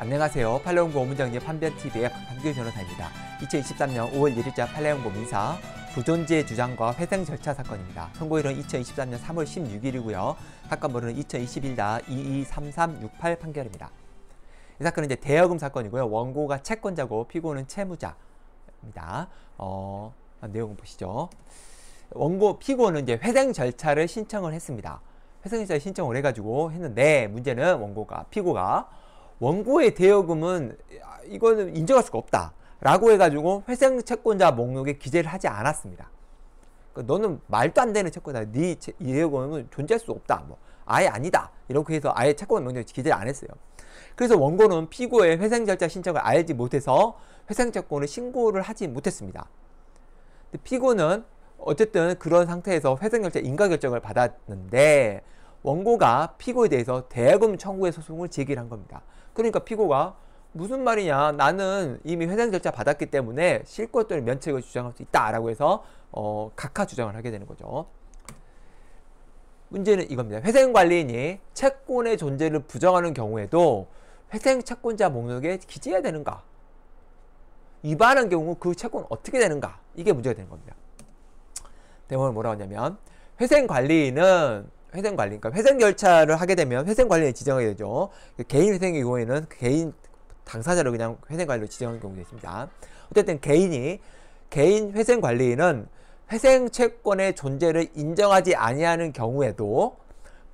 안녕하세요. 팔레온고 오문장리 판변TV의 박한규 변호사입니다. 2023년 5월 1일자 팔레온고 민사 부존재 주장과 회생 절차 사건입니다. 선고일은 2023년 3월 16일이고요. 사건번호는 2021-223368 판결입니다. 이 사건은 이제 대여금 사건이고요. 원고가 채권자고 피고는 채무자입니다. 어, 내용 을 보시죠. 원고 피고는 이제 회생 절차를 신청을 했습니다. 회생 절차 신청을 해가지고 했는데 문제는 원고가 피고가 원고의 대여금은 아, 이거는 인정할 수가 없다. 라고 해가지고 회생 채권자 목록에 기재를 하지 않았습니다. 그러니까 너는 말도 안 되는 채권자, 네 대여금은 존재할 수 없다. 뭐 아예 아니다. 이렇게 해서 아예 채권 명령에 기재를 안 했어요. 그래서 원고는 피고의 회생 절차 신청을 알지 못해서 회생 채권을 신고를 하지 못했습니다. 피고는 어쨌든 그런 상태에서 회생 절차 인가 결정을 받았는데 원고가 피고에 대해서 대금 청구의 소송을 제기한 겁니다. 그러니까 피고가 무슨 말이냐 나는 이미 회생 절차 받았기 때문에 실권을 면책을 주장할 수 있다라고 해서 어, 각하 주장을 하게 되는 거죠. 문제는 이겁니다. 회생관리인이 채권의 존재를 부정하는 경우에도 회생 채권자 목록에 기재해야 되는가? 위반한 경우 그 채권 어떻게 되는가? 이게 문제가 되는 겁니다. 대법원은 뭐라고 하냐면 회생관리인은 회생 관리, 그러니까 회생 절차를 하게 되면 회생 관리에 지정하게 되죠. 그 개인 회생의 경우에는 그 개인 당사자로 그냥 회생 관리로 지정하는 경우도 있습니다. 어쨌든 개인이 개인 회생 관리인은 회생 채권의 존재를 인정하지 아니하는 경우에도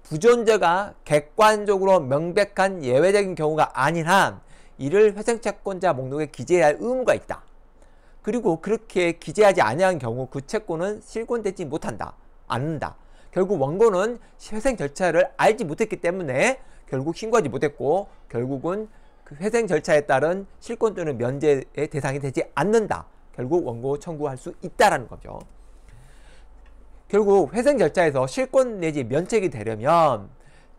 부존재가 객관적으로 명백한 예외적인 경우가 아닌 한 이를 회생 채권자 목록에 기재해야 할 의무가 있다. 그리고 그렇게 기재하지 아니한 경우 그 채권은 실권되지 못한다. 않는다. 결국 원고는 회생 절차를 알지 못했기 때문에 결국 신고하지 못했고 결국은 그 회생 절차에 따른 실권 또는 면제의 대상이 되지 않는다. 결국 원고 청구할 수 있다라는 거죠. 결국 회생 절차에서 실권 내지 면책이 되려면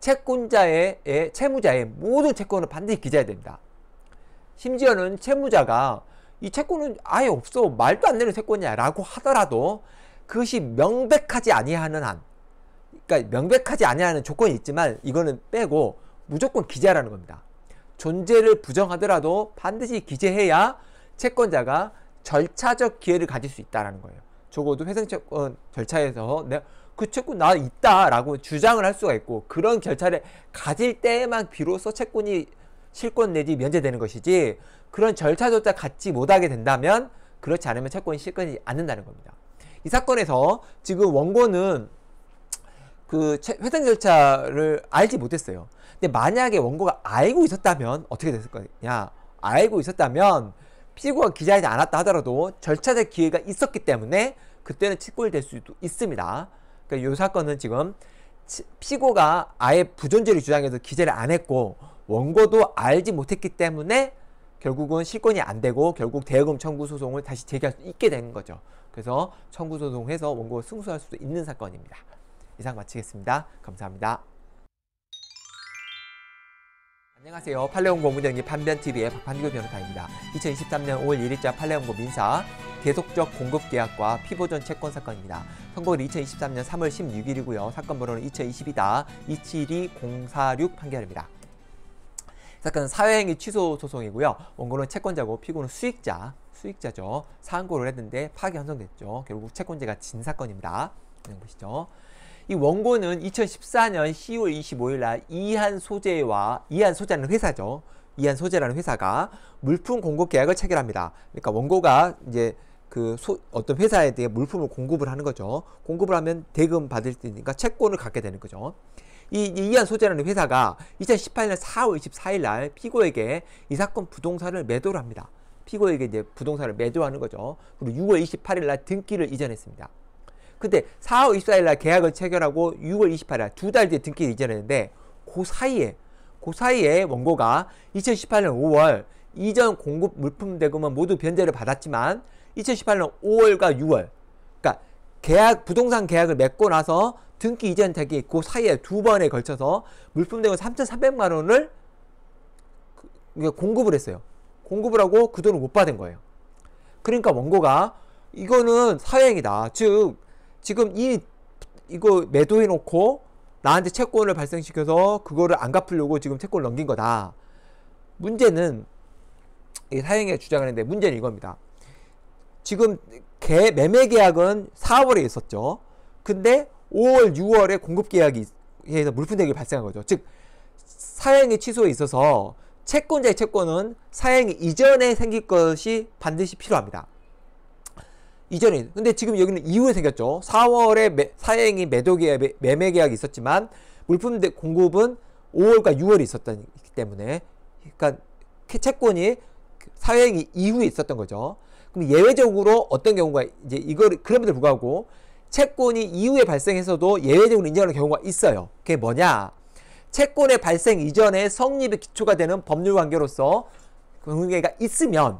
채권자의 예, 채무자의 모든 채권을 반드시 기재해야 됩니다. 심지어는 채무자가 이 채권은 아예 없어 말도 안 되는 채권이야라고 하더라도 그것이 명백하지 아니하는 한 그러니까 명백하지 아니라는 조건이 있지만 이거는 빼고 무조건 기재하라는 겁니다. 존재를 부정하더라도 반드시 기재해야 채권자가 절차적 기회를 가질 수있다는 거예요. 적어도 회생채권 절차에서 그 채권 나 있다라고 주장을 할 수가 있고 그런 절차를 가질 때에만 비로소 채권이 실권 내지 면제되는 것이지 그런 절차조차 갖지 못하게 된다면 그렇지 않으면 채권이 실권이 않는다는 겁니다. 이 사건에서 지금 원고는 그 회생 절차를 알지 못했어요. 근데 만약에 원고가 알고 있었다면 어떻게 됐을 거냐? 알고 있었다면 피고가 기자이지 않았다 하더라도 절차적 기회가 있었기 때문에 그때는 직골될 수도 있습니다. 그러니까 이 사건은 지금 피고가 아예 부존재를 주장해서 기재를 안 했고 원고도 알지 못했기 때문에 결국은 실권이 안 되고 결국 대여금 청구 소송을 다시 제기할 수 있게 된 거죠. 그래서 청구 소송해서 원고 승소할 수도 있는 사건입니다. 이상 마치겠습니다. 감사합니다. 안녕하세요. 팔레온고 문정기 판변TV의 박판규 변호사입니다. 2023년 5월 1일자 팔레온고 민사 계속적 공급 계약과 피보전 채권 사건입니다. 선고는 2023년 3월 16일이고요. 사건 번호는 2 0 2 2 272046 판결입니다. 사건은 사회행위 취소 소송이고요. 원고는 채권자고 피고는 수익자, 수익자죠. 사항고를 했는데 파기 환송됐죠. 결국 채권자가 진 사건입니다. 보시죠. 이 원고는 2014년 10월 25일 날 이한 소재와 이한 소재는 회사죠. 이한 소재라는 회사가 물품 공급 계약을 체결합니다. 그러니까 원고가 이제 그 소, 어떤 회사에 대해 물품을 공급을 하는 거죠. 공급을 하면 대금 받을 때니까 채권을 갖게 되는 거죠. 이, 이 이한 소재라는 회사가 2018년 4월 24일 날 피고에게 이 사건 부동산을 매도를 합니다. 피고에게 이제 부동산을 매도하는 거죠. 그리고 6월 28일 날 등기를 이전했습니다. 근데 4월 24일 날 계약을 체결하고 6월 28일 날두 달 뒤에 등기 이전했는데 그 사이에 그 사이에 원고가 2018년 5월 이전 공급 물품 대금은 모두 변제를 받았지만 2018년 5월과 6월 그러니까 계약 부동산 계약을 맺고 나서 등기 이전 대기 그 사이에 두 번에 걸쳐서 물품 대금 3,300만 원을 그, 공급을 했어요. 공급을 하고 그 돈을 못 받은 거예요. 그러니까 원고가 이거는 사행이다. 즉 지금 이 이거 매도해 놓고 나한테 채권을 발생시켜서 그거를 안 갚으려고 지금 채권을 넘긴 거다. 문제는 사형에 주장하는데 문제는 이겁니다. 지금 개 매매 계약은 4월에 있었죠. 근데 5월, 6월에 공급 계약이 해서 물품 대결이 발생한 거죠. 즉 사형의 취소에 있어서 채권자의 채권은 사형 이전에 생길 것이 반드시 필요합니다. 이전에 근데 지금 여기는 이후에 생겼죠. 4월에 매, 사행이 매도 계약, 매매 계약이 있었지만 물품 공급은 5월과 6월이 있었기 때문에 그러니까 채권이 그 사행이 이후에 있었던 거죠. 그럼 예외적으로 어떤 경우가 이제 이걸 그럼에도 불구하고 채권이 이후에 발생해서도 예외적으로 인정하는 경우가 있어요. 그게 뭐냐? 채권의 발생 이전에 성립의 기초가 되는 법률 관계로서 관계가 있으면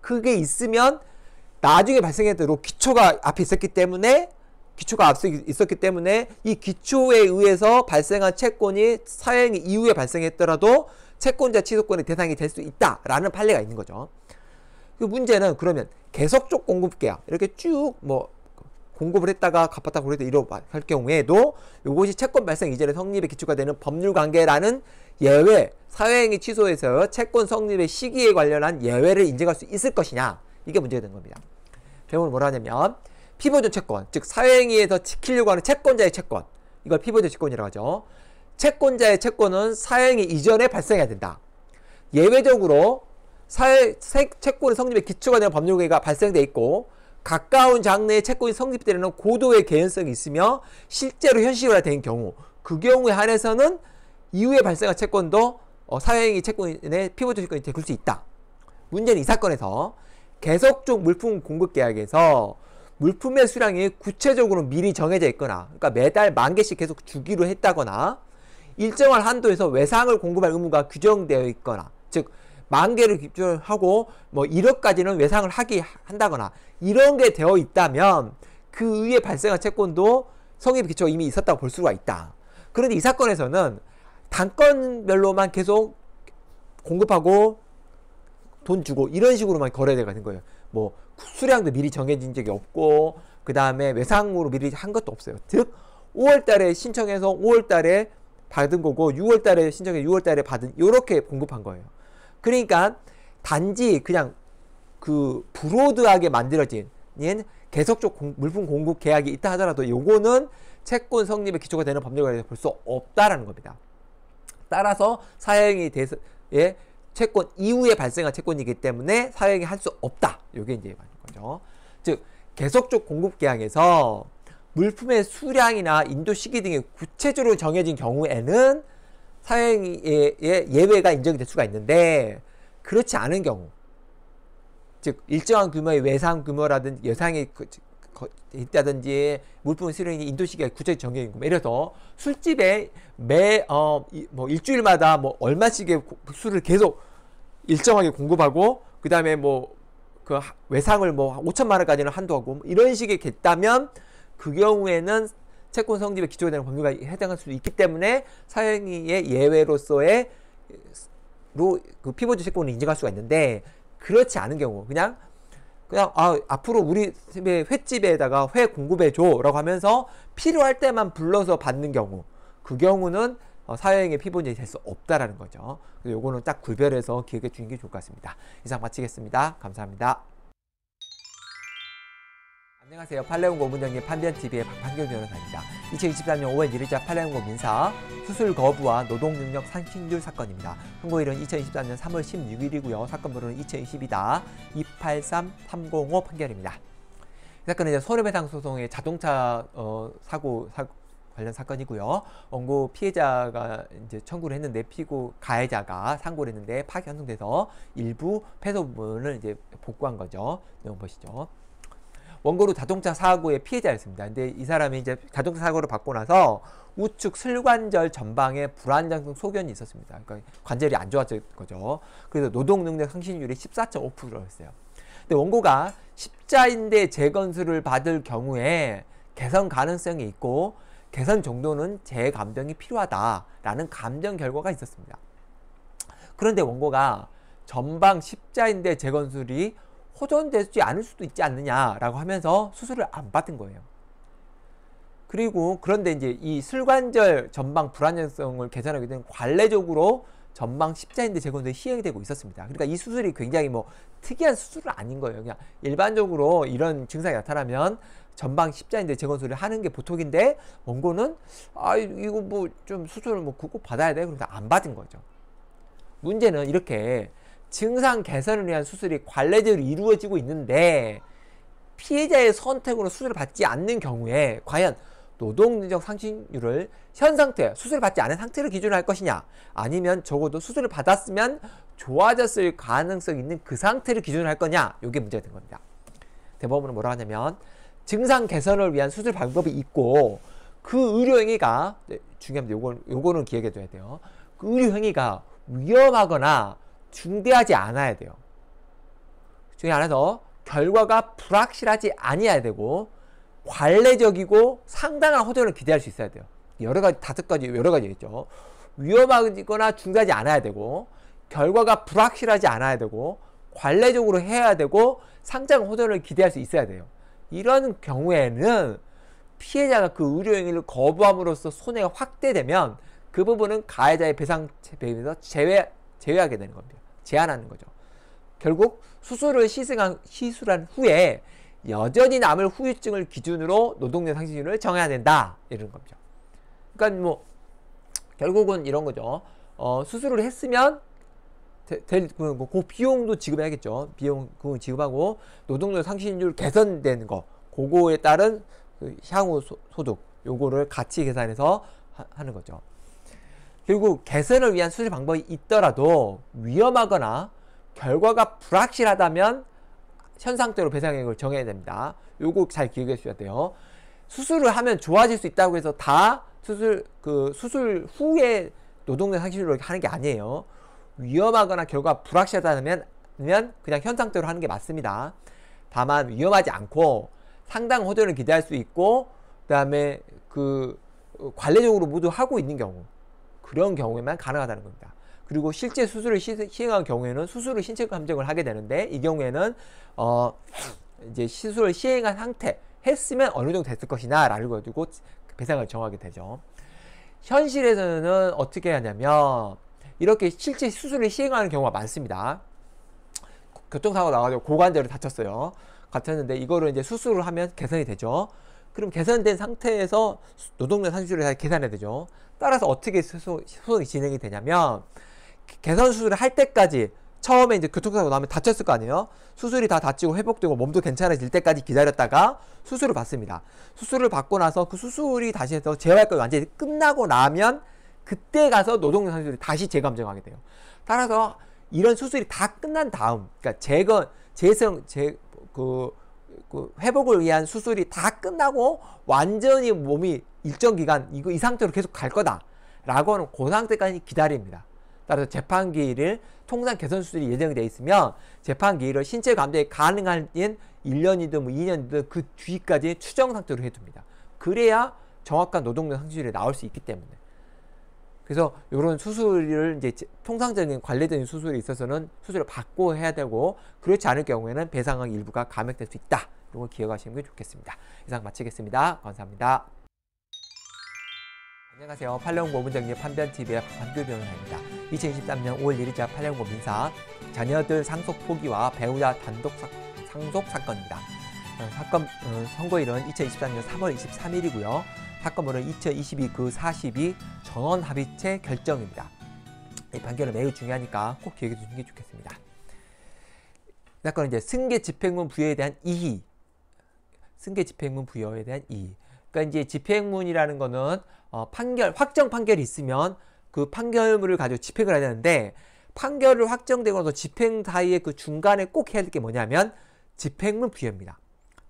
그게 있으면 나중에 발생했던 기초가 앞에 있었기 때문에 기초가 앞서 있었기 때문에 이 기초에 의해서 발생한 채권이 사행 이후에 발생했더라도 채권자 취소권의 대상이 될 수 있다라는 판례가 있는 거죠. 그 문제는 그러면 계속적 공급계약 이렇게 쭉 뭐 공급을 했다가 갚았다고 그래도 이러고 할 경우에도 이것이 채권 발생 이전에 성립의 기초가 되는 법률 관계라는 예외 사회행위 취소에서 채권 성립의 시기에 관련한 예외를 인정할 수 있을 것이냐 이게 문제가 된 겁니다. 내용을 뭐라 하냐면 피보존 채권, 즉사행위에서 지키려고 하는 채권자의 채권, 이걸 피보존 채권이라고 하죠. 채권자의 채권은 사행위 이전에 발생해야 된다. 예외적으로 사회 채권의 성립에 기초가 되는 법률계가 발생돼 있고 가까운 장래의 채권이 성립되려는 고도의 개연성이 있으며 실제로 현실화된 경우 그 경우에 한해서는 이후에 발생한 채권도 어, 사행위 채권의 피보존 채권이 될 수 있다. 문제는 이 사건에서 계속적 물품 공급 계약에서 물품의 수량이 구체적으로 미리 정해져 있거나 그러니까 매달 만 개씩 계속 주기로 했다거나 일정한 한도에서 외상을 공급할 의무가 규정되어 있거나 즉 만 개를 기준하고 뭐 1억까지는 외상을 하기 한다거나 이런 게 되어 있다면 그 위에 발생한 채권도 성립 기초가 이미 있었다고 볼 수가 있다. 그런데 이 사건에서는 단건별로만 계속 공급하고 돈 주고 이런 식으로만 거래가되는 거예요. 뭐 수량도 미리 정해진 적이 없고 그 다음에 외상으로 미리 한 것도 없어요. 즉 5월달에 신청해서 5월달에 받은 거고 6월달에 신청해 6월달에 받은 이렇게 공급한 거예요. 그러니까 단지 그냥 그 브로드하게 만들어진 계속적 공, 물품 공급 계약이 있다 하더라도 요거는 채권 성립의 기초가 되는 법률관에서 볼 수 없다라는 겁니다. 따라서 사형이 대해서 예 채권 이후에 발생한 채권이기 때문에 사용이할 수 없다. 이게 이제 맞는 거죠. 즉 계속적 공급 계약에서 물품의 수량이나 인도 시기 등이 구체적으로 정해진 경우에는 사회의 예외가 인정될 수가 있는데 그렇지 않은 경우 즉 일정한 규모의 외상 규모라든지 예상이 그, 거, 있다든지 물품 수령이 인도시의 구체적 정액이고 예를서 술집에 매어뭐 일주일마다 뭐 얼마씩의 술을 계속 일정하게 공급하고 그다음에 뭐그 외상을 뭐 5천만 원까지는 한도하고 뭐 이런 식이 됐다면 그 경우에는 채권 성립의 기초에 대한 법률가 해당할 수도 있기 때문에 사형의 예외로서의 로 그 피보조 채권을 인정할 수가 있는데 그렇지 않은 경우 그냥 그냥 아, 앞으로 우리 횟집에다가 회 공급해 줘라고 하면서 필요할 때만 불러서 받는 경우 그 경우는 어, 사회행위 피본이 될 수 없다라는 거죠. 요거는 딱 구별해서 기억해 주는 게 좋을 것 같습니다. 이상 마치겠습니다. 감사합니다. 안녕하세요. 팔레온고 문장님 판변TV의 박판경 변호사입니다. 2023년 5월 1일자 팔레온고 민사 수술 거부와 노동능력 상승률 사건입니다. 선고일은 2023년 3월 16일이고요. 사건 번호는 2 0 2 2 283305 판결입니다. 이 사건은 이제 손해배상 소송의 자동차 어, 사고 사, 관련 사건이고요. 원고 피해자가 이제 청구를 했는데 피고 가해자가 상고를 했는데 파기 환송돼서 일부 패소 부분을 이제 복구한 거죠. 내용 보시죠. 원고로 자동차 사고의 피해자였습니다. 근데 이 사람이 이제 자동차 사고를 받고 나서 우측 슬관절 전방에 불안정성 소견이 있었습니다. 그러니까 관절이 안 좋았을 거죠. 그래서 노동 능력 상실률이 14.5%였어요. 근데 원고가 십자인대 재건수를 받을 경우에 개선 가능성이 있고 개선 정도는 재감정이 필요하다라는 감정 결과가 있었습니다. 그런데 원고가 전방 십자인대 재건술이 호전되지 않을 수도 있지 않느냐라고 하면서 수술을 안 받은 거예요. 그리고 그런데 이제 이 슬관절 전방 불안정성을 개선하게 기된 관례적으로 전방 십자인대 재건도 시행이되고 있었습니다. 그러니까 이 수술이 굉장히 뭐 특이한 수술은 아닌 거예요. 그냥 일반적으로 이런 증상이 나타나면 전방 십자인대 재건술을 하는 게 보통인데 원고는 아 이거 뭐 좀 수술을 뭐꼭 받아야 돼. 그래서 안 받은 거죠. 문제는 이렇게 증상 개선을 위한 수술이 관례대로 이루어지고 있는데 피해자의 선택으로 수술을 받지 않는 경우에 과연 노동능력 상실률을 현 상태, 수술을 받지 않은 상태를 기준으로 할 것이냐 아니면 적어도 수술을 받았으면 좋아졌을 가능성 있는 그 상태를 기준으로 할 거냐 이게 문제가 된 겁니다. 대법원은 뭐라 고 하냐면 증상 개선을 위한 수술 방법이 있고 그 의료행위가 네, 중요합니다. 요건, 요거는 기억해 둬야 돼요. 그 의료행위가 위험하거나 중대하지 않아야 돼요. 그 중에 안에서 결과가 불확실하지 아니어야 되고 관례적이고 상당한 호전을 기대할 수 있어야 돼요. 여러 가지 다섯 가지 여러 가지 있죠. 위험하거나 중대하지 않아야 되고 결과가 불확실하지 않아야 되고 관례적으로 해야 되고 상장 호전을 기대할 수 있어야 돼요. 이런 경우에는 피해자가 그 의료 행위를 거부함으로써 손해가 확대되면 그 부분은 가해자의 배상 배임에서 제외 제외하게 되는 겁니다. 제한하는 거죠. 결국 수술을 시승한, 시술한 후에 여전히 남을 후유증을 기준으로 노동력 상승률을 정해야 된다. 이런 겁니다. 그러니까 뭐 결국은 이런 거죠. 어, 수술을 했으면 대, 대, 그, 그, 그 비용도 지급해야겠죠. 비용 그 지급하고 노동력 상승률 개선된 거 그거에 따른 그 향후 소, 소득 요거를 같이 계산해서 하, 하는 거죠. 결국 개선을 위한 수술 방법이 있더라도 위험하거나 결과가 불확실하다면 현상대로 배상액을 정해야 됩니다. 요거 잘 기억해 주셔야 돼요. 수술을 하면 좋아질 수 있다고 해서 다 수술 그 수술 후에 노동력 상실로 하는 게 아니에요. 위험하거나 결과 불확실하다면 그냥 현상대로 하는 게 맞습니다. 다만 위험하지 않고 상당 호전을 기대할 수 있고 그다음에 그 관례적으로 모두 하고 있는 경우 그런 경우에만 가능하다는 겁니다. 그리고 실제 수술을 시행한 경우에는 수술을 신체 감정을 하게 되는데 이 경우에는 어 이제 시술을 시행한 상태 했으면 어느 정도 됐을 것이나 라는 걸 두고 배상을 정하게 되죠. 현실에서는 어떻게 하냐면 이렇게 실제 수술을 시행하는 경우가 많습니다. 교통사고 나가지고 고관절을 다쳤어요. 같았는데 이거를 이제 수술을 하면 개선이 되죠. 그럼 개선된 상태에서 노동력 산출을 계산해야 되죠. 따라서 어떻게 소송이 진행이 되냐면 개선 수술을 할 때까지 처음에 이제 교통사고 나면 다쳤을 거 아니에요? 수술이 다 다치고 회복되고 몸도 괜찮아질 때까지 기다렸다가 수술을 받습니다. 수술을 받고 나서 그 수술이 다시 해서 재활과 완전히 끝나고 나면 그때 가서 노동산수술이 다시 재감정하게 돼요. 따라서 이런 수술이 다 끝난 다음, 그러니까 재건, 재성, 재, 그, 그 회복을 위한 수술이 다 끝나고 완전히 몸이 일정 기간 이거 이 상태로 계속 갈 거다라고 하는 그 상태까지 기다립니다. 따라서 재판기일을 통상 개선 수술이 예정이 돼 있으면 재판기일을 신체 감정이 가능한 1년이든 뭐 2년이든 그 뒤까지 추정 상태로 해둡니다. 그래야 정확한 노동력 상실이 나올 수 있기 때문에. 그래서 이런 수술을 이제 통상적인 관례적인 수술에 있어서는 수술을 받고 해야 되고 그렇지 않을 경우에는 배상액 일부가 감액될 수 있다. 이걸 기억하시는 게 좋겠습니다. 이상 마치겠습니다. 감사합니다. 안녕하세요. 팔레온고문정리 판변TV의 반두변호사입니다. 2023년 5월 1일자 팔레온고민사 자녀들 상속 포기와 배우자 단독 사, 상속 사건입니다. 어, 사건 어, 선고일은 2023년 3월 23일이고요. 사건 번호 2022 그42 전원 합의체 결정입니다. 이 판결은 매우 중요하니까 꼭 기억해 두시는 게 좋겠습니다. 사건은 그러니까 이제 승계 집행문 부여에 대한 이의. 승계 집행문 부여에 대한 이의. 그러니까 이제 집행문이라는 거는 어, 판결 확정 판결이 있으면 그 판결문을 가지고 집행을 해야 되는데 판결을 확정되고 나서 집행 사이에 그 중간에 꼭 해야 될 게 뭐냐면 집행문 부여입니다.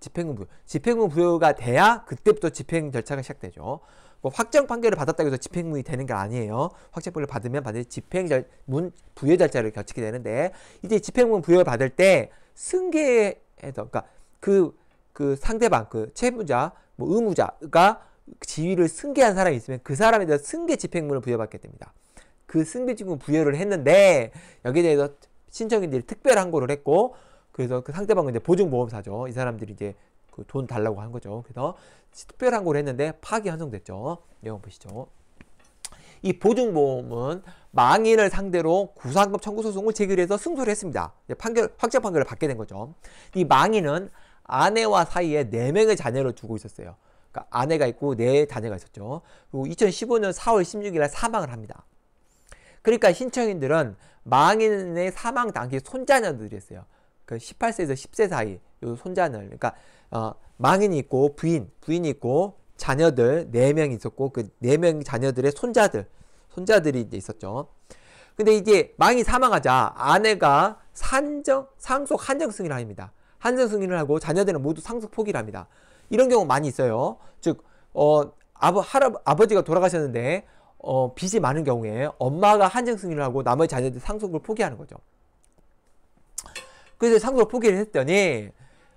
집행금 부여. 집행부 부여가 돼야 그때부터 집행 절차가 시작되죠. 뭐 확정 판결을 받았다고 해서 집행문이 되는 게 아니에요. 확정 판결을 받으면 반드시 집행문 부여 절차를 거치게 되는데 이제 집행문 부여 받을 때 승계해서 그니까 그, 그 상대방 그 채무자 뭐 의무자가 지위를 승계한 사람이 있으면 그 사람에 대해서 승계 집행문을 부여받게 됩니다. 그 승계 집행문 부여를 했는데 여기에 대해서 신청인들이 특별한 고를 했고 그래서 그 상대방은 이제 보증보험사죠. 이 사람들이 이제 그 돈 달라고 한 거죠. 그래서 특별한 걸 했는데 파기 환송됐죠. 내용 보시죠. 이 보증보험은 망인을 상대로 구상금 청구 소송을 제기해서 승소를 했습니다. 판결, 확정 판결을 받게 된 거죠. 이 망인은 아내와 사이에 네명의 자녀를 두고 있었어요. 그러니까 아내가 있고 네 자녀가 있었죠. 그리고 2015년 4월 16일 날 사망을 합니다. 그러니까 신청인들은 망인의 사망 당시 손자녀들이었어요. 그 18세에서 10세 사이 요 손자들 그러니까 어, 망인이 있고 부인 부인이 있고 자녀들 4명 있었고 그 4명 자녀들의 손자들 손자들이 이제 있었죠. 근데 이제 망이 사망하자 아내가 산정 상속 한정 승인을 합니다. 한정 승인을 하고 자녀들은 모두 상속 포기를 합니다. 이런 경우 많이 있어요. 즉 어, 아버, 할아 아버지가 돌아가셨는데 어, 빚이 많은 경우에 엄마가 한정 승인을 하고 나머지 자녀들 상속을 포기하는 거죠. 그래서 상속을 포기를 했더니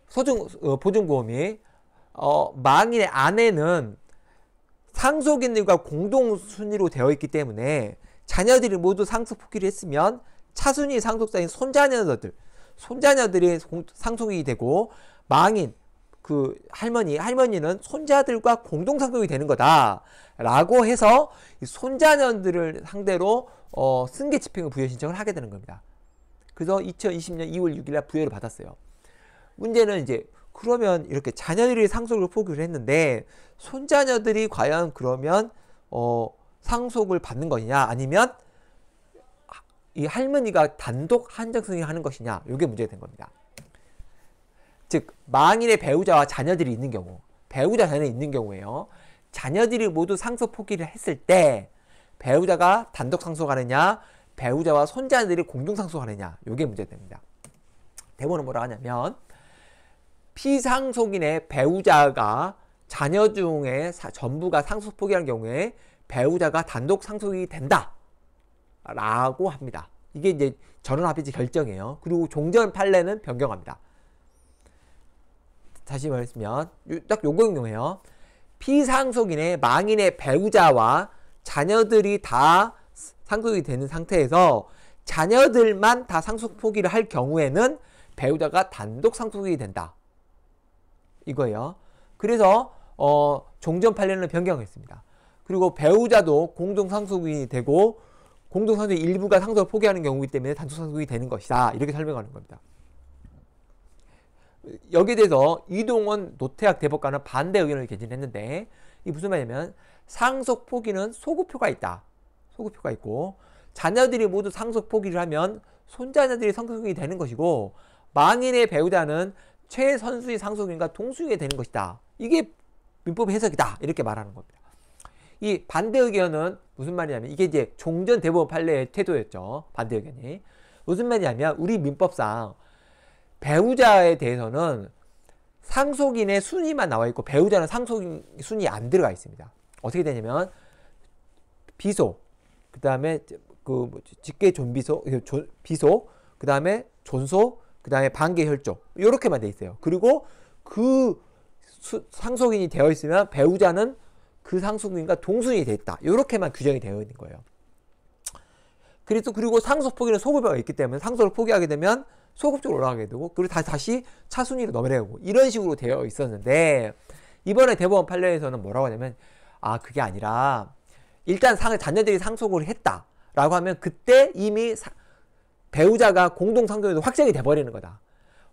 소중 어, 보증보험이 어, 망인의 아내는 상속인들과 공동순위로 되어 있기 때문에 자녀들이 모두 상속 포기를 했으면 차순위 상속자인 손자녀들 손자녀들이 상속이 되고 망인 그 할머니 할머니는 손자들과 공동 상속이 되는 거다라고 해서 손자녀들을 상대로 어, 승계 집행을 부여 신청을 하게 되는 겁니다. 그래서 2020년 2월 6일날 부여를 받았어요. 문제는 이제 그러면 이렇게 자녀들이 상속을 포기를 했는데 손자녀들이 과연 그러면 어 상속을 받는 것이냐 아니면 이 할머니가 단독 한정승인 하는 것이냐 이게 문제가 된 겁니다. 즉 망인의 배우자와 자녀들이 있는 경우 배우자 자녀 있는 경우에요. 자녀들이 모두 상속 포기를 했을 때 배우자가 단독 상속하느냐 배우자와 손자들이 공동상속하느냐 이게 문제됩니다. 대본은 뭐라 하냐면 피상속인의 배우자가 자녀 중에 사, 전부가 상속 포기한 경우에 배우자가 단독 상속이 된다 라고 합니다. 이게 이제 전원합의체 결정이에요. 그리고 종전 판례는 변경합니다. 다시 말했으면 딱 요거 용해요 피상속인의 망인의 배우자와 자녀들이 다 상속이 되는 상태에서 자녀들만 다 상속 포기를 할 경우에는 배우자가 단독 상속이 된다. 이거예요. 그래서 어, 종전 8년을 변경했습니다. 그리고 배우자도 공동 상속인이 되고 공동 상속 일부가 상속을 포기하는 경우이기 때문에 단독 상속이 되는 것이다. 이렇게 설명하는 겁니다. 여기에 대해서 이동원 노태학 대법관은 반대 의견을 개진했는데 이 무슨 말이냐면 상속 포기는 소급효가 있다. 소급효가 있고 자녀들이 모두 상속 포기를 하면 손자녀들이 상속인이 되는 것이고 망인의 배우자는 최선수의 상속인과 동수인이 되는 것이다. 이게 민법 해석이다. 이렇게 말하는 겁니다. 이 반대 의견은 무슨 말이냐면 이게 이제 종전 대법원 판례의 태도였죠. 반대 의견이. 무슨 말이냐면 우리 민법상 배우자에 대해서는 상속인의 순위만 나와 있고 배우자는 상속인 순위 안 들어가 있습니다. 어떻게 되냐면 비소, 그 다음에 그 직계 존비소, 그 존, 비소, 그 다음에 존소, 그 다음에 반계 혈족 이렇게만 돼 있어요. 그리고 그 수, 상속인이 되어 있으면 배우자는 그 상속인과 동순이 돼 있다. 이렇게만 규정이 되어 있는 거예요. 그래서 그리고 상속 포기는 소급여가 있기 때문에 상속을 포기하게 되면 소급 적으로 올라가게 되고 그리고 다시, 다시 차순위로 넘어가고 이런 식으로 되어 있었는데 이번에 대법원 판례에서는 뭐라고 하냐면 아 그게 아니라 일단 상, 자녀들이 상속을 했다라고 하면 그때 이미 사, 배우자가 공동상속에도 확정이 돼버리는 거다.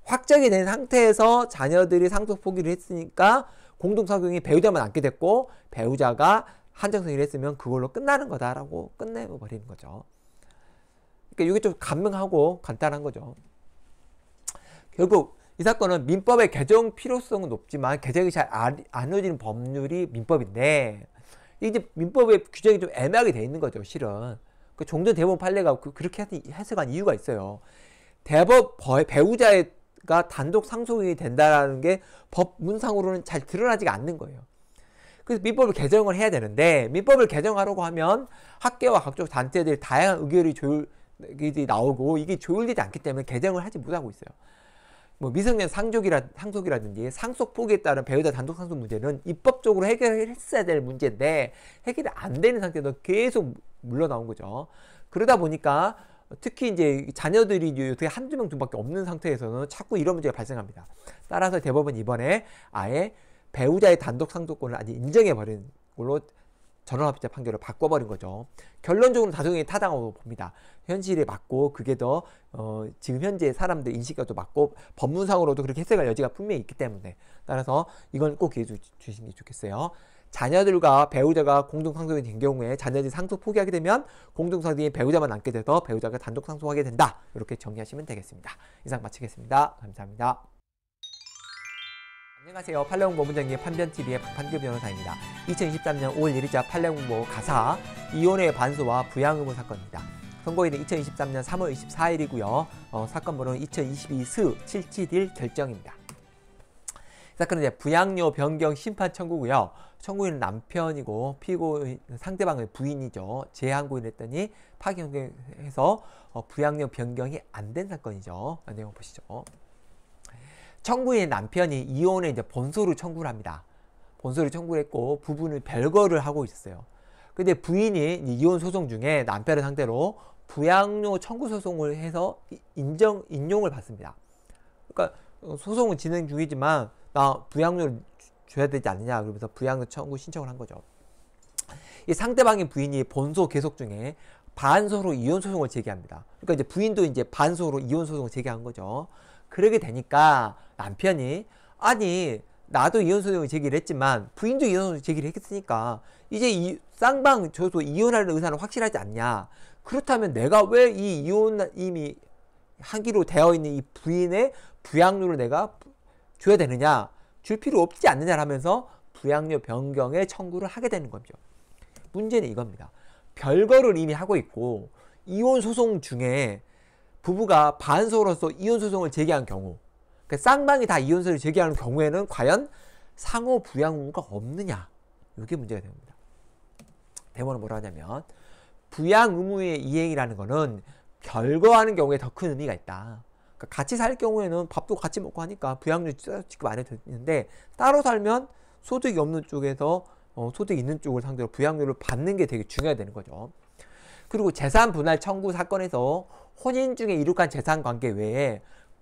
확정이 된 상태에서 자녀들이 상속 포기를 했으니까 공동상속이 배우자만 남게 됐고 배우자가 한정성인을 했으면 그걸로 끝나는 거다라고 끝내버리는 거죠. 그러니까 이게 좀 간명하고 간단한 거죠. 결국 이 사건은 민법의 개정 필요성은 높지만 개정이 잘안 이루어지는 법률이 민법인데 이제 민법의 규정이 좀 애매하게 돼 있는 거죠, 실은. 그 종전 대법원 판례가 그, 그렇게 해석한 이유가 있어요. 대법 배우자가 단독 상속이 된다라는 게 법문상으로는 잘 드러나지가 않는 거예요. 그래서 민법을 개정을 해야 되는데 민법을 개정하려고 하면 학계와 각종 단체들 다양한 의견이 조율이 나오고 이게 조율되지 않기 때문에 개정을 하지 못하고 있어요. 뭐 미성년 상족이라, 상속이라든지 상속 포기에 따른 배우자 단독 상속 문제는 입법적으로 해결했어야 될 문제인데 해결이 안 되는 상태에서 계속 물러나온 거죠. 그러다 보니까 특히 이제 자녀들이 어떻 한두 명 중밖에 없는 상태에서는 자꾸 이런 문제가 발생합니다. 따라서 대법원 이번에 아예 배우자의 단독 상속권을 아직 인정해버린 걸로 전원합의체 판결을 바꿔버린 거죠. 결론적으로 다중용이 타당하고 봅니다. 현실에 맞고 그게 더 어, 지금 현재 사람들 인식과도 맞고 법문상으로도 그렇게 해석할 여지가 분명히 있기 때문에 따라서 이건 꼭 기회 주시는 게 좋겠어요. 자녀들과 배우자가 공동상속이 된 경우에 자녀들이 상속 포기하게 되면 공동상속이 배우자만 남게 돼서 배우자가 단독 상속하게 된다. 이렇게 정리하시면 되겠습니다. 이상 마치겠습니다. 감사합니다. 안녕하세요. 팔레공보문장의 판변TV의 박판규 변호사입니다. 2023년 5월 1일자 팔레공보 가사 이혼의 반소와 부양의무 사건입니다. 선고일은 2023년 3월 24일이고요. 어, 사건 번호는 2022스 771 결정입니다. 사건은 이제 부양료 변경 심판 청구고요. 청구인은 남편이고 피고인 상대방의 부인이죠. 재항고인 했더니 파기형에서 어, 부양료 변경이 안 된 사건이죠. 내용 보시죠. 청구인 의 남편이 이혼에 이제 본소를 청구를 합니다. 본소를 청구를 했고 부부는 별거를 하고 있었어요. 근데 부인이 이혼 소송 중에 남편을 상대로 부양료 청구 소송을 해서 인정 인용을 받습니다. 그러니까 소송은 진행 중이지만 나 부양료를 줘야 되지 않느냐 그러면서 부양료 청구 신청을 한 거죠. 이 상대방의 부인이 본소 계속 중에 반소로 이혼 소송을 제기합니다. 그러니까 이제 부인도 이제 반소로 이혼 소송을 제기한 거죠. 그러게 되니까 남편이 아니 나도 이혼소송을 제기를 했지만 부인도 이혼소송을 제기를 했으니까 이제 이 쌍방 저도 이혼할 의사는 확실하지 않냐 그렇다면 내가 왜 이 이혼 이미 한기로 되어 있는 이 부인의 부양료를 내가 줘야 되느냐 줄 필요 없지 않느냐라면서 부양료 변경에 청구를 하게 되는 거죠 문제는 이겁니다 별거를 이미 하고 있고 이혼 소송 중에 부부가 반소로서 이혼 소송을 제기한 경우 그 쌍방이 다 이혼서를 제기하는 경우에는 과연 상호 부양 의무가 없느냐 이게 문제가 됩니다. 대법원은 뭐라 하냐면 부양 의무의 이행이라는 거는 결거하는 경우에 더 큰 의미가 있다. 그러니까 같이 살 경우에는 밥도 같이 먹고 하니까 부양료 지급 안 해도 되는데 따로 살면 소득이 없는 쪽에서 어, 소득이 있는 쪽을 상대로 부양료를 받는 게 되게 중요해야 되는 거죠. 그리고 재산 분할 청구 사건에서 혼인 중에 이룩한 재산 관계 외에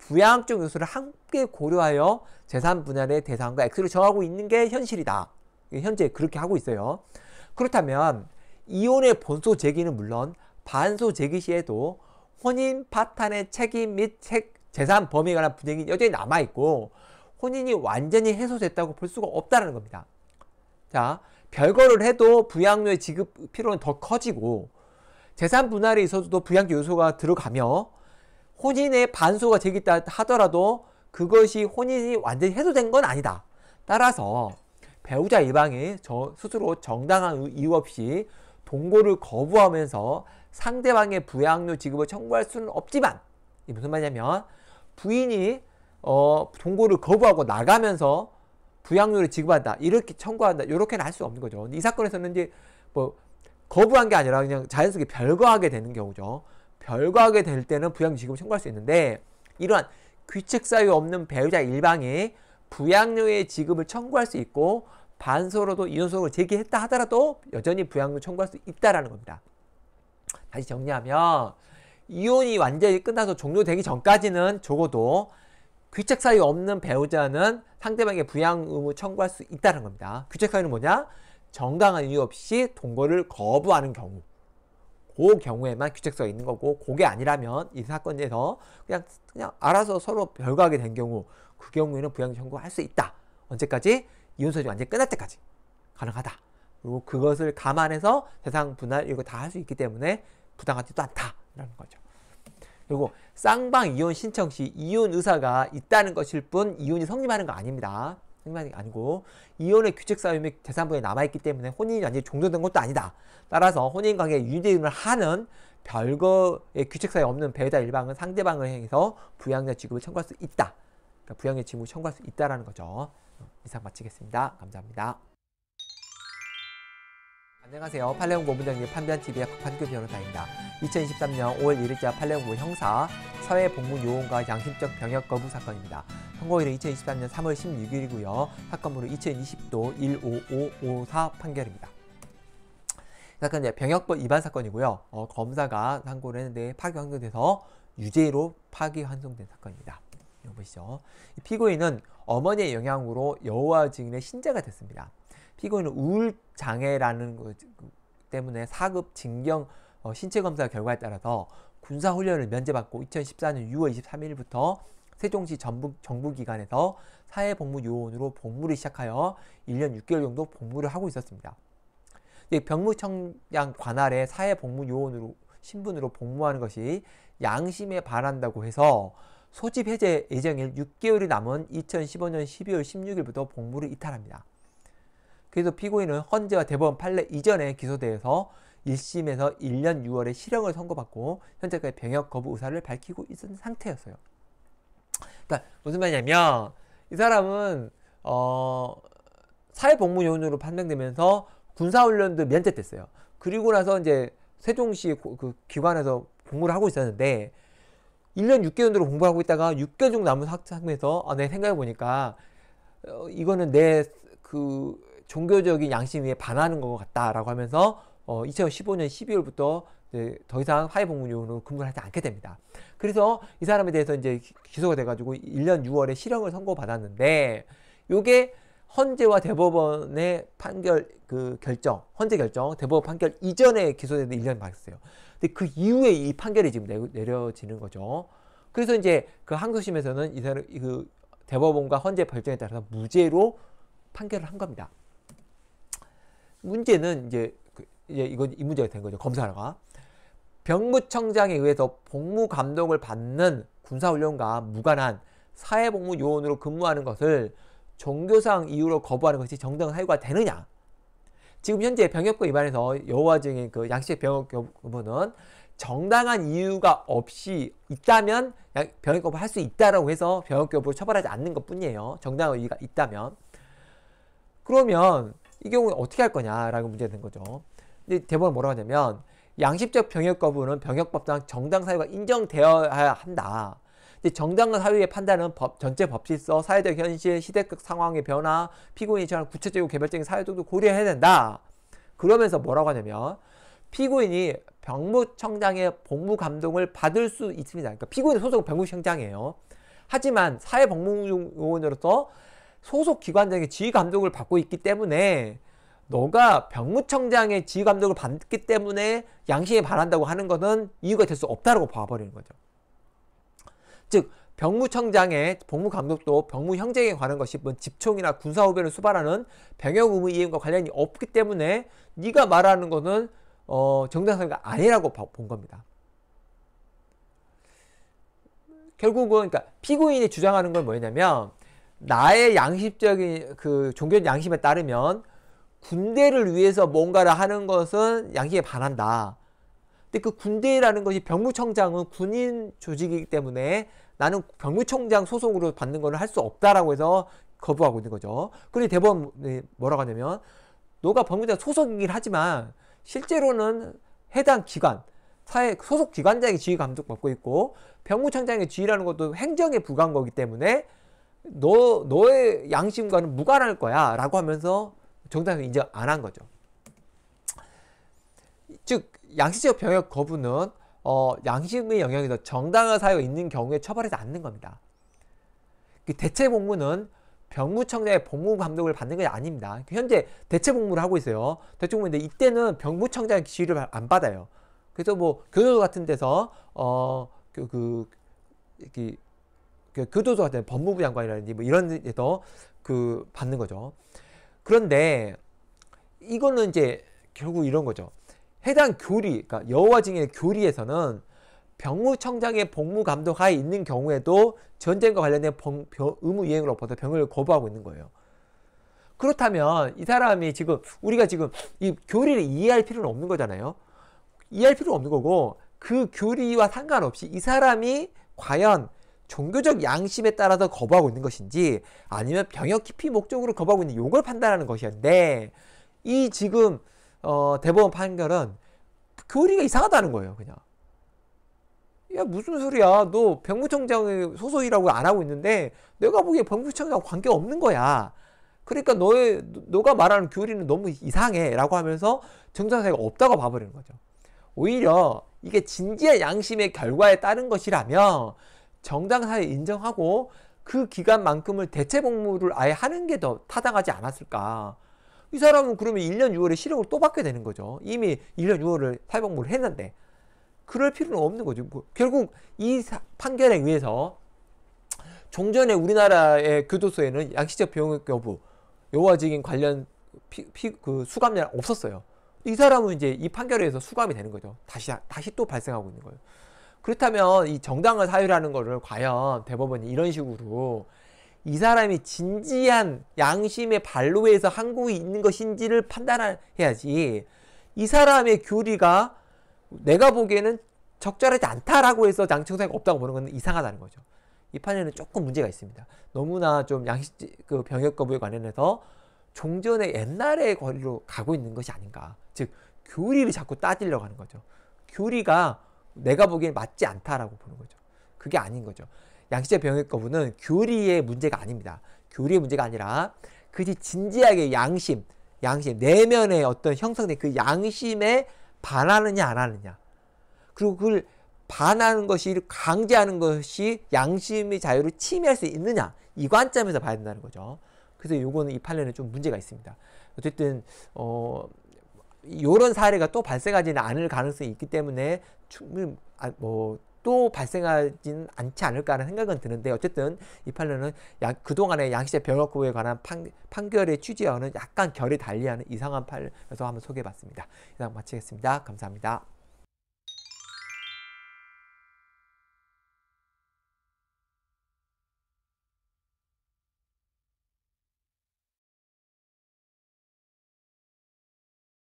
부양적 요소를 함께 고려하여 재산 분할의 대상과 액수를 정하고 있는 게 현실이다. 현재 그렇게 하고 있어요. 그렇다면 이혼의 본소 제기는 물론 반소 제기 시에도 혼인 파탄의 책임 및 재산 범위에 관한 분쟁이 여전히 남아있고 혼인이 완전히 해소됐다고 볼 수가 없다는 겁니다. 자, 별거를 해도 부양료의 지급 필요는 더 커지고 재산 분할에 있어서도 부양료 요소가 들어가며 혼인의 반수가되겠다 하더라도 그것이 혼인이 완전히 해소된 건 아니다. 따라서 배우자 일방이 저 스스로 정당한 이유 없이 동거를 거부하면서 상대방의 부양료 지급을 청구할 수는 없지만 이 무슨 말이냐면 부인이 어, 동거를 거부하고 나가면서 부양료를 지급한다 이렇게 청구한다 이렇게는 할 수 없는 거죠. 이 사건에서는 이제 뭐 거부한 게 아니라 그냥 자연스럽게 별거하게 되는 경우죠. 별거하게 될 때는 부양지을 청구할 수 있는데 이러한 귀책 사유 없는 배우자 일방이 부양료의 지급을 청구할 수 있고 반소로도 이혼소송을 제기했다 하더라도 여전히 부양료 청구할 수있다는 겁니다. 다시 정리하면 이혼이 완전히 끝나서 종료되기 전까지는 적어도 귀책 사유 없는 배우자는 상대방의 부양 의무 청구할 수 있다는 겁니다. 귀책 사유는 뭐냐? 정당한 이유 없이 동거를 거부하는 경우. 그 경우에만 규칙서가 있는 거고 그게 아니라면 이 사건에서 그냥 그냥 알아서 서로 별거하게 된 경우 그 경우에는 부양 청구할 수 있다. 언제까지? 이혼 소송이 완전 끝날 때까지 가능하다. 그리고 그것을 감안해서 재산 분할 이거 다 할 수 있기 때문에 부당하지도 않다라는 거죠. 그리고 쌍방 이혼 신청 시 이혼 의사가 있다는 것일 뿐 이혼이 성립하는 거 아닙니다. 생명이 아니고 이혼의 규칙 사유이 재산분에 남아있기 때문에 혼인이 완전히 종료된 것도 아니다. 따라서 혼인관계 유대인을 하는 별거의 규칙 사유 없는 배우자 일방은 상대방을 향해서 부양자 지급을 청구할 수 있다. 그러니까 부양자 지급을 청구할 수 있다라는 거죠. 어, 이상 마치겠습니다. 감사합니다. 안녕하세요. 팔레옹고 문정리 판변TV의 박판규 변호사입니다. 2023년 5월 1일자 팔레옹고 형사 사회복무요원과 양심적 병역 거부 사건입니다. 선고일은 2023년 3월 16일이고요. 사건번호 2020도 15554 판결입니다. 사건 병역법 위반 사건이고요. 어, 검사가 상고를 했는데 파기 환송돼서 유죄로 파기 환송된 사건입니다. 보시죠. 피고인은 어머니의 영향으로 여호와 증인의 신자가 됐습니다. 피고인은 우울 장애라는 것 때문에 4급 징경 어, 신체 검사 결과에 따라서 군사 훈련을 면제받고 2014년 6월 23일부터 세종시 정부기관에서 사회복무요원으로 복무를 시작하여 1년 6개월 정도 복무를 하고 있었습니다. 병무청장 관할의 사회복무요원으로 신분으로 복무하는 것이 양심에 반한다고 해서 소집 해제 예정일 6개월이 남은 2015년 12월 16일부터 복무를 이탈합니다. 그래서 피고인은 헌재와 대법원 판례 이전에 기소돼서 1심에서 1년 6월에 실형을 선고받고 현재까지 병역 거부 의사를 밝히고 있는 상태였어요. 그러니까 무슨 말이냐면 이 사람은 어 사회복무요원으로 판명되면서 군사훈련도 면제됐어요. 그리고 나서 이제 세종시 그 기관에서 공부를 하고 있었는데 1년 6개월 정도 공부를 하고 있다가 6개월 정도 남은 학창에서 아, 내 생각해 보니까 어, 이거는 내그 종교적인 양심 위에 반하는 것 같다라고 하면서 어, 2015년 12월부터 더 이상 화해복무요원으로 근무를 하지 않게 됩니다. 그래서 이 사람에 대해서 이제 기소가 돼가지고 1년 6월에 실형을 선고받았는데 요게 헌재와 대법원의 판결 그 결정, 헌재 결정, 대법원 판결 이전에 기소되는 1년 받았어요. 근데 그 이후에 이 판결이 지금 내, 려지는 거죠. 그래서 이제 그 항소심에서는 이 사람 그 대법원과 헌재 결정에 따라서 무죄로 판결을 한 겁니다. 문제는 이제, 그, 이제 이건 이 문제가 된 거죠. 검사가. 병무청장에 의해서 복무 감독을 받는 군사훈련과 무관한 사회복무 요원으로 근무하는 것을 종교상 이유로 거부하는 것이 정당 한 사유가 되느냐? 지금 현재 병역법 위반에서 여호와 중인 그 양식 병역 교부는 정당한 이유가 없이 있다면 병역 법을 할 수 있다라고 해서 병역 거부를 처벌하지 않는 것 뿐이에요. 정당한 이유가 있다면. 그러면 이경우는 어떻게 할 거냐라고 문제가 된 거죠. 근데 대법원 뭐라고 하냐면 양심적 병역 거부는 병역법상 정당 사유가 인정되어야 한다. 근데 정당과 사유의 판단은 법, 전체 법질서, 사회적 현실, 시대적 상황의 변화, 피고인이 처한 구체적이고 개별적인 사회적도 고려해야 된다. 그러면서 뭐라고 하냐면 피고인이 병무청장의 복무 감독을 받을 수 있습니다. 그러니까 피고인 소속 병무청장이에요. 하지만 사회복무요원으로서 소속 기관장의 지휘 감독을 받고 있기 때문에 너가 병무청장의 지휘 감독을 받기 때문에 양심에 반한다고 하는 것은 이유가 될 수 없다라고 봐버리는 거죠. 즉 병무청장의 복무감독도 병무형제에 관한 것이 뭐 집총이나 군사후배를 수발하는 병역의무 이행과 관련이 없기 때문에 네가 말하는 것은 어, 정당성이 아니라고 본 겁니다. 결국은 그러니까 피고인이 주장하는 건 뭐냐면 나의 양심적인 그 종교 양심에 따르면 군대를 위해서 뭔가를 하는 것은 양심에 반한다. 근데 그 군대라는 것이 병무청장은 군인 조직이기 때문에 나는 병무청장 소속으로 받는 거는 할 수 없다라고 해서 거부하고 있는 거죠. 그런데 대법원이 뭐라고 하냐면 너가 법무장 소속이긴 하지만 실제로는 해당 기관 사회 소속 기관장의 지휘 감독 맡고 있고 병무청장의 지휘라는 것도 행정에 불과한 거기 때문에 너, 너의 양심과는 무관할 거야. 라고 하면서 정당에 인정 안 한 거죠. 즉, 양심적 병역 거부는, 어, 양심의 영역에서 정당한 사유가 있는 경우에 처벌하지 않는 겁니다. 그 대체 복무는 병무청장의 복무 감독을 받는 게 아닙니다. 그러니까 현재 대체 복무를 하고 있어요. 대체 복무인데 이때는 병무청장의 지휘를 안 받아요. 그래서 뭐 교도소 같은 데서 어그 그, 그, 그 교도소한테 그, 그 법무부 장관이라든지 뭐 이런 데서 그 받는 거죠. 그런데 이거는 이제 결국 이런 거죠. 해당 교리, 그러니까 여호와 증인의 교리에서는 병무청장의 복무 감독 하에 있는 경우에도 전쟁과 관련된 병, 병, 의무 이행을 엎어서 병을 거부하고 있는 거예요. 그렇다면 이 사람이 지금 우리가 지금 이 교리를 이해할 필요는 없는 거잖아요. 이해할 필요는 없는 거고 그 교리와 상관없이 이 사람이 과연 종교적 양심에 따라서 거부하고 있는 것인지 아니면 병역 기피 목적으로 거부하고 있는 요걸 판단하는 것이었는데 이 지금 어, 대법원 판결은 교리가 그 이상하다는 거예요 그냥 야 무슨 소리야 너 병무청장의 소속이라고 안 하고 있는데 내가 보기에 병무청장 관계없는 거야 그러니까 너의 너가 말하는 교리는 그 너무 이상해라고 하면서 정상사회 없다고 봐버리는 거죠 오히려 이게 진지한 양심의 결과에 따른 것이라면 정당하에 인정하고 그 기간만큼을 대체 복무를 아예 하는 게 더 타당하지 않았을까. 이 사람은 그러면 1년 6월에 실형을 또 받게 되는 거죠. 이미 1년 6월을 사회복무를 했는데. 그럴 필요는 없는 거죠. 뭐 결국 이 판결에 의해서 종전에 우리나라의 교도소에는 양식적 병역 여부, 요화직인 관련 피, 피, 그 수감자 없었어요. 이 사람은 이제 이 판결에 의해서 수감이 되는 거죠. 다시, 다시 또 발생하고 있는 거예요. 그렇다면 이 정당한 사유라는 거를 과연 대법원이 이런 식으로 이 사람이 진지한 양심의 발로에서 한국에 있는 것인지를 판단해야지 이 사람의 교리가 내가 보기에는 적절하지 않다라고 해서 양측사유가 없다고 보는 건 이상하다는 거죠. 이 판에는 조금 문제가 있습니다. 너무나 좀 양식 그 병역 거부에 관련해서 종전의 옛날의 거리로 가고 있는 것이 아닌가. 즉 교리를 자꾸 따지려고 하는 거죠. 교리가 내가 보기엔 맞지 않다라고 보는 거죠. 그게 아닌 거죠. 양식적 병역 거부는 교리의 문제가 아닙니다. 교리의 문제가 아니라 그지 진지하게 양심, 양심 내면의 어떤 형성된 그 양심에 반하느냐 안 하느냐. 그리고 그걸 반하는 것이 강제하는 것이 양심의 자유를 침해할 수 있느냐 이 관점에서 봐야 된다는 거죠. 그래서 요거는 이 판례는 좀 문제가 있습니다. 어쨌든 어 이런 사례가 또 발생하지는 않을 가능성이 있기 때문에 충분히 아, 뭐 또 발생하진 않지 않을까하는 생각은 드는데 어쨌든 이 판례는 약 그동안의 양식재 병역구에 관한 판, 판결의 취지와는 약간 결이 달리하는 이상한 판례에서 한번 소개해봤습니다. 이상 마치겠습니다. 감사합니다.